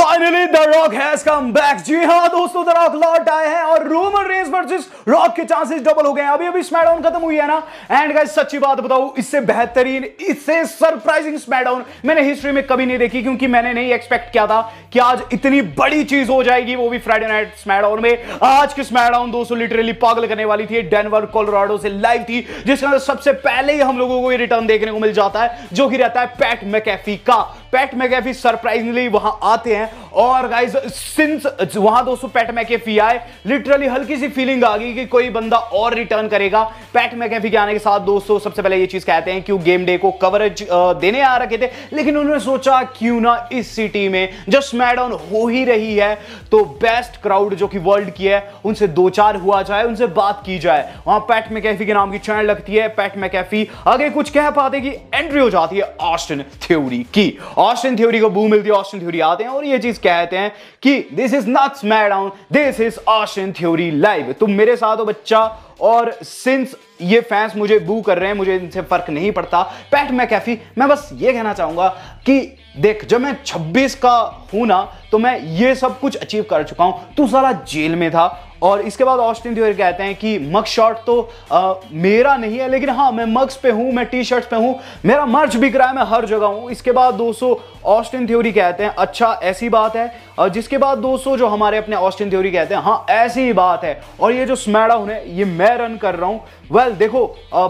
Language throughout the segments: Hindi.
finally the rock has come back जी हाँ दोस्तों द रॉक लौट आए हैं और रोमन रेंस वर्सेस रॉक के चांसेस डबल हो गए हैं अभी अभी स्मैडाउन खत्म हुई है ना एंड गाइस सच्ची बात बताऊं इससे बेहतरीन इससे सरप्राइजिंग स्मैडाउन मैंने हिस्ट्री में कभी नहीं देखी क्योंकि मैंने नहीं एक्सपेक्ट किया था कि आज इतनी बड़ी चीज हो जाएगी वो भी फ्राइडे नाइट स्मैडाउन में आज की स्मैडाउन दोस्तों लिटरली पागल करने वाली थी डेनवर कोलोराडो से लाइव थी जिसके अंदर सबसे पहले ही हम लोगों को ये रिटर्न देखने को मिल जाता है जो कि रहता है पैट मैकेफी का पैट मैगैफी सरप्राइजिंगली वहां आते हैं और गाइज सिंस वहां दोस्तों पैट मैकेफी आए लिटरली हल्की सी फीलिंग आ गई कि कोई बंदा और रिटर्न करेगा पैट मैकेफी के आने के साथ दोस्तों सबसे पहले ये चीज कहते हैं कि गेम डे को कवरेज देने आ रखे थे लेकिन उन्होंने सोचा क्यों ना इस सिटी में जस्ट मैड ऑन हो ही रही है तो बेस्ट क्राउड जो कि वर्ल्ड की है उनसे दो चार हुआ जाए उनसे बात की जाए वहां पैट मैकेफी के नाम की चैनल लगती है पैट मैकेफी आगे कुछ कह पाते कि एंट्री हो जाती है ऑस्टिन थ्योरी की ऑस्टिन थ्योरी को बू मिलती है ऑस्टिन थ्योरी आते हैं और ये चीज कहते हैं कि दिस इज नॉट स्मैड this is Austin Theory live तुम मेरे साथ हो बच्चा और सिंस ये फैंस मुझे बू कर रहे हैं मुझे इनसे फर्क नहीं पड़ता पैट कैफी मैं बस ये कहना चाहूँगा कि देख जब मैं 26 का हूं ना तो मैं ये सब कुछ अचीव कर चुका हूं तू सारा जेल में था और इसके बाद ऑस्टिन थ्योरी कहते हैं कि मग शॉट तो आ, मेरा नहीं है लेकिन हाँ मैं मग्स पे हूँ मैं टी शर्ट्स पे हूँ मेरा मर्च बिक रहा है मैं हर जगह हूँ इसके बाद दोस्तों ऑस्टिन थ्योरी कहते हैं अच्छा ऐसी बात है और जिसके बाद दोस्तों जो हमारे अपने ऑस्टिन थ्योरी कहते हैं हाँ ऐसी ही बात है और ये जो स्मैडा उन्हें ये मैं मैं रन कर रहा हूं वेल well, देखो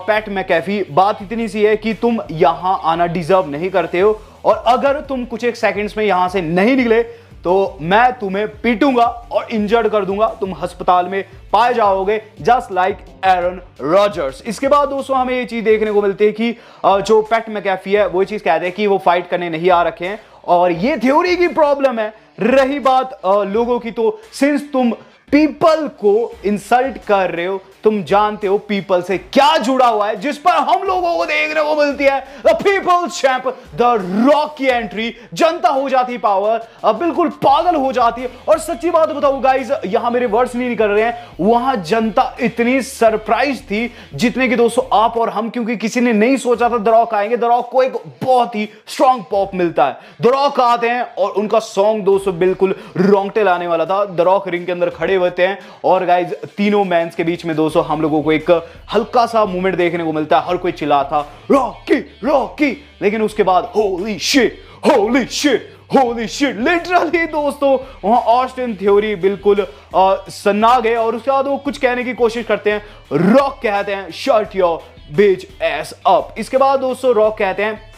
पैट मैकेफी बात इतनी सी है कि तुम यहां आना डिजर्व नहीं करते हो और अगर तुम कुछ एक सेकंड्स में यहां से नहीं निकले तो मैं तुम्हें पीटूंगा और इंजर्ड कर दूंगा तुम अस्पताल में पाए जाओगे जस्ट लाइक एरन रॉजर्स इसके बाद दोस्तों हमें ये चीज देखने को मिलती है कि जो पैट मैकेफी है वो चीज कहते हैं कि वो फाइट करने नहीं आ रखे हैं और ये थ्योरी की प्रॉब्लम है रही बात लोगों की तो सिंस तुम पीपल को इंसल्ट कर रहे हो तुम जानते हो पीपल से क्या जुड़ा हुआ है जिस पर हम लोगों को देखने को मिलती है the people champ the rock की एंट्री जनता हो जाती पावर अब बिल्कुल पागल हो जाती है और सच्ची बात बताऊं गाइज यहां मेरे वर्ड्स नहीं निकल रहे हैं वहां जनता इतनी सरप्राइज थी जितने की दोस्तों आप और हम क्योंकि किसी ने नहीं सोचा था द रॉक आएंगे द रॉक को एक बहुत ही स्ट्रॉन्ग पॉप मिलता है द रॉक आते हैं और उनका सॉन्ग दोस्तों बिल्कुल रोंगटे लाने वाला था द रॉक रिंग के अंदर खड़े होते हैं और गाइज तीनों मैं के बीच में दोस्तों दोस्तों हम लोगों को एक हल्का सा मूवमेंट देखने को मिलता है हर कोई चिल्ला था रॉकी रॉकी लेकिन उसके बाद होली शे होली शे होली शिट लिटरली दोस्तों वहां ऑस्टिन थ्योरी बिल्कुल सन्ना गए और उसके बाद वो कुछ कहने की कोशिश करते हैं रॉक कहते हैं shut your bitch ass up इसके बाद दोस्तों रॉक कहते हैं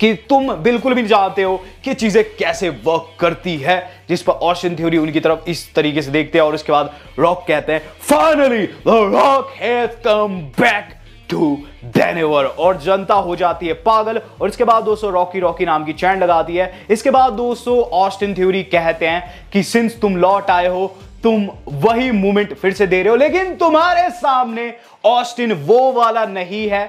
कि तुम बिल्कुल भी नहीं जानते हो कि चीज़ें कैसे वर्क करती है जिस पर ऑशन थ्योरी उनकी तरफ इस तरीके से देखते हैं और उसके बाद रॉक कहते हैं finally the rock has come back to Denver और जनता हो जाती है पागल और इसके बाद दोस्तों रॉकी रॉकी नाम की चैन लगाती है इसके बाद दोस्तों ऑस्टिन थ्योरी कहते हैं कि सिंस तुम लौट आए हो तुम वही मूवमेंट फिर से दे रहे हो लेकिन तुम्हारे सामने ऑस्टिन वो वाला नहीं है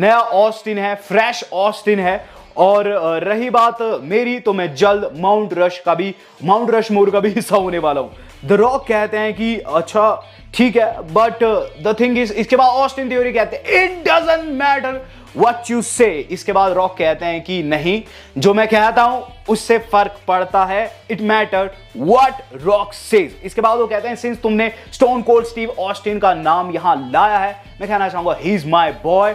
नया ऑस्टिन है फ्रेश ऑस्टिन है और रही बात मेरी तो मैं जल्द माउंट रश का भी माउंट रश मोर का भी हिस्सा होने वाला हूं द रॉक कहते हैं कि अच्छा ठीक है बट द थिंग इज इसके बाद ऑस्टिन थ्योरी कहते हैं it doesn't matter what you say इसके बाद रॉक कहते हैं कि नहीं जो मैं कहता हूं उससे फर्क पड़ता है it matter what rock says इसके बाद वो कहते हैं सिंस तुमने स्टोन कोल्ड स्टीव ऑस्टिन का नाम यहां लाया है मैं कहना चाहूंगा he is my boy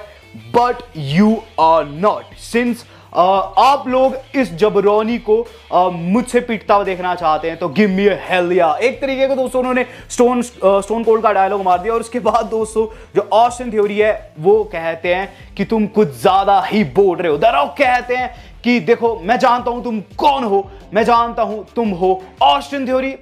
but you are not since आप लोग इस जबरौनी को मुझसे पीटता हुआ देखना चाहते हैं तो गिव मी या एक तरीके का दोस्तों उन्होंने स्टोन स्टोन कोल्ड का डायलॉग मार दिया और उसके बाद दोस्तों जो ऑस्टिन थ्योरी है वो कहते हैं कि तुम कुछ ज़्यादा ही बोल रहे हो द कहते हैं कि देखो मैं जानता हूं तुम कौन हो मैं जानता हूं तुम हो ऑस्टिन हम्म, थ्योरी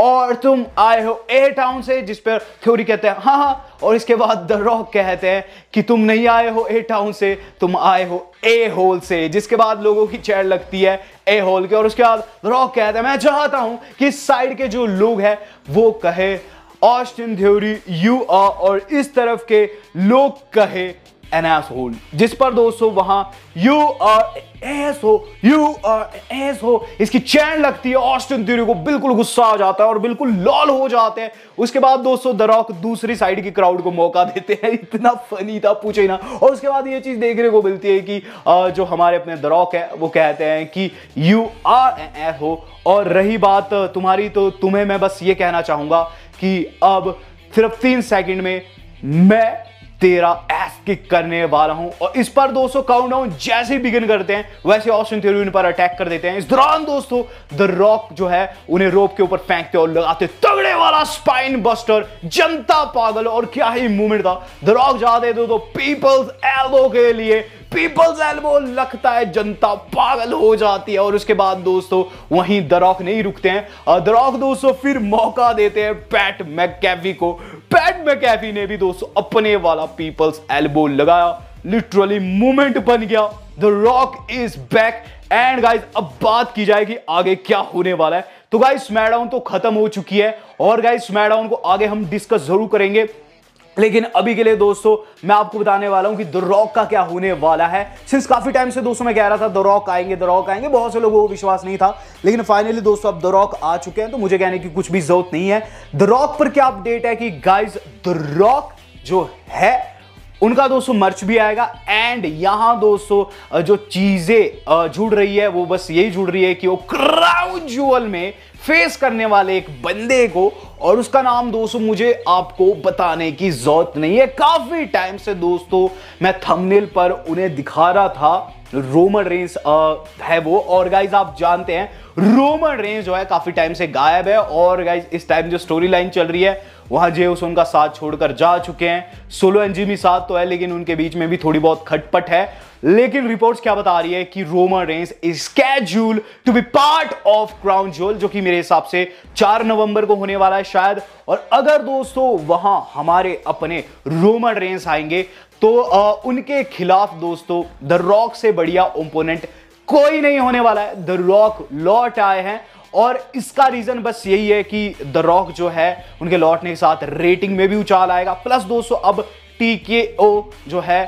और तुम आए हो ए टाउन से जिस पर थ्योरी कहते हैं हाँ हाँ और इसके बाद द रॉक कहते हैं कि तुम नहीं आए हो ए टाउन से तुम आए हो ए होल से जिसके बाद लोगों की चेयर लगती है ए होल के और उसके बाद रॉक कहते हैं मैं चाहता हूं कि इस साइड के जो लोग हैं वो कहे ऑस्टिन थ्योरी यू आ और इस तरफ के लोग कहे एन एस होल जिस पर दोस्तों वहां यू आर एस हो यू आर एस हो इसकी चैन लगती है ऑस्टिन थ्योरी को बिल्कुल गुस्सा आ जाता है और बिल्कुल लॉल हो जाते हैं उसके बाद दोस्तों दरॉक दूसरी साइड की क्राउड को मौका देते हैं इतना फनी था पूछे ना और उसके बाद ये चीज देखने को मिलती है कि जो हमारे अपने दरॉक है वो कहते हैं कि यू आर एस हो और रही बात तुम्हारी तो तुम्हें मैं बस ये कहना चाहूंगा कि अब सिर्फ तीन सेकंड में मैं तेरा एस किक करने वाला हूं और इस पर दोस्तों काउंटडाउन जैसे ही बिगिन करते हैं वैसे ऑस्टिन थ्योरी उन पर अटैक कर देते हैं इस दौरान दोस्तों द रॉक जो है उन्हें रोप के ऊपर फेंकते और लगाते तगड़े वाला स्पाइन बस्टर जनता पागल और क्या ही मूवमेंट था द रॉक जाते दो तो पीपल्स एल्बो के लिए पीपल्स एल्बो लगता है जनता पागल हो जाती है और उसके बाद दोस्तों वहीं द रॉक नहीं रुकते हैं द रॉक दोस्तों फिर मौका देते हैं पैट मैकेवी को पैट मैकेफी ने भी दोस्तों अपने वाला पीपल्स एल्बो लगाया लिटरली मूवमेंट बन गया the rock is back and guys अब बात की जाएगी आगे क्या होने वाला है तो गाइस स्मैडाउन तो खत्म हो चुकी है और गाइस स्मैडाउन को आगे हम डिस्कस जरूर करेंगे लेकिन अभी के लिए दोस्तों मैं आपको बताने वाला हूं कि द रॉक का क्या होने वाला है सिंस काफी टाइम से दोस्तों मैं कह रहा था द रॉक आएंगे द रॉक आएंगे बहुत से लोगों को विश्वास नहीं था लेकिन फाइनली दोस्तों अब द रॉक आ चुके हैं तो मुझे कहने की कुछ भी जरूरत नहीं है द रॉक पर क्या अपडेट है कि गाइज द रॉक जो है उनका दोस्तों मर्च भी आएगा एंड यहां दोस्तों जो चीजें जुड़ रही है वो बस यही जुड़ रही है कि वो क्राउन ज्यूअल में फेस करने वाले एक बंदे को और उसका नाम दोस्तों मुझे आपको बताने की जरूरत नहीं है काफी टाइम से दोस्तों मैं थंबनेल पर उन्हें दिखा रहा था रोमन रेंज है वो और गाइज आप जानते हैं रोमन रेंज जो है काफी टाइम से गायब है और गाइज इस टाइम जो स्टोरी लाइन चल रही है वहां जेउस उनका साथ छोड़कर जा चुके हैं सोलो भी साथ तो है लेकिन उनके बीच में भी थोड़ी बहुत खटपट है लेकिन रिपोर्ट्स क्या बता रही है कि Roman Reigns scheduled to be part of Crown Jewel जो कि मेरे हिसाब से 4 नवंबर को होने वाला है शायद और अगर दोस्तों वहां हमारे अपने रोमन रेंस आएंगे तो आ, उनके खिलाफ दोस्तों द रॉक से बढ़िया ओपोनेंट कोई नहीं होने वाला है द रॉक लौट आए हैं और इसका रीजन बस यही है कि द रॉक जो है उनके लौटने के साथ रेटिंग में भी उछाल आएगा प्लस दोस्तों अब टी के ओ जो है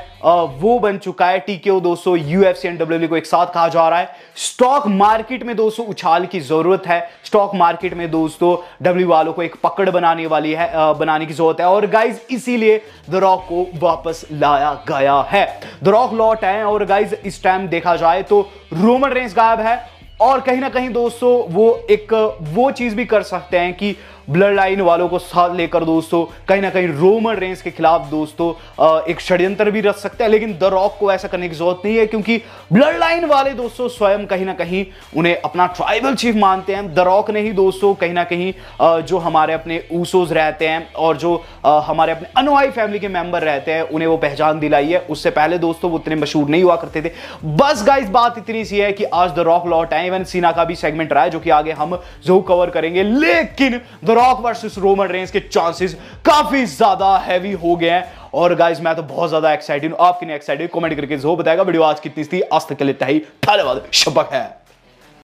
वो बन चुका है टी के ओ दोस्तों U F C and W को एक साथ कहा जा रहा है स्टॉक मार्केट में दोस्तों उछाल की जरूरत है स्टॉक मार्केट में दोस्तों डब्ल्यू वालों को एक पकड़ बनाने वाली है बनाने की जरूरत है और गाइज इसीलिए द रॉक को वापस लाया गया है द रॉक लौट आए और गाइज इस टाइम देखा जाए तो रोमन रेंस गायब है और कहीं ना कहीं दोस्तों वो एक वो चीज़ भी कर सकते हैं कि ब्लड लाइन वालों को साथ लेकर दोस्तों कहीं ना कहीं रोमन रेंस के खिलाफ दोस्तों एक षड्यंत्र भी रच सकते हैं लेकिन द रॉक को ऐसा करने की जरूरत नहीं है क्योंकि ब्लड लाइन वाले दोस्तों स्वयं कहीं ना कहीं उन्हें अपना ट्राइबल चीफ मानते हैं द रॉक ने ही दोस्तों कहीं ना कहीं जो हमारे अपने ऊसोज रहते हैं और जो हमारे अपने अनुवाई फैमिली के मेंबर रहते हैं उन्हें वो पहचान दिलाई है उससे पहले दोस्तों वो उतने मशहूर नहीं हुआ करते थे बस गाइस बात इतनी सी है कि आज द रॉक लौट आए इवन सीना का भी सेगमेंट रहा है जो कि आगे हम जो कवर करेंगे लेकिन the rock versus Roman Reigns के चांसेस काफी ज्यादा हैवी हो गए हैं और गाइज मैं तो बहुत ज्यादा एक्साइटेड हूं आपके लिए एक्साइटेड कमेंट करके जो बताएगा वीडियो आज कितनी थी आज तक के लिए धन्यवाद शबक है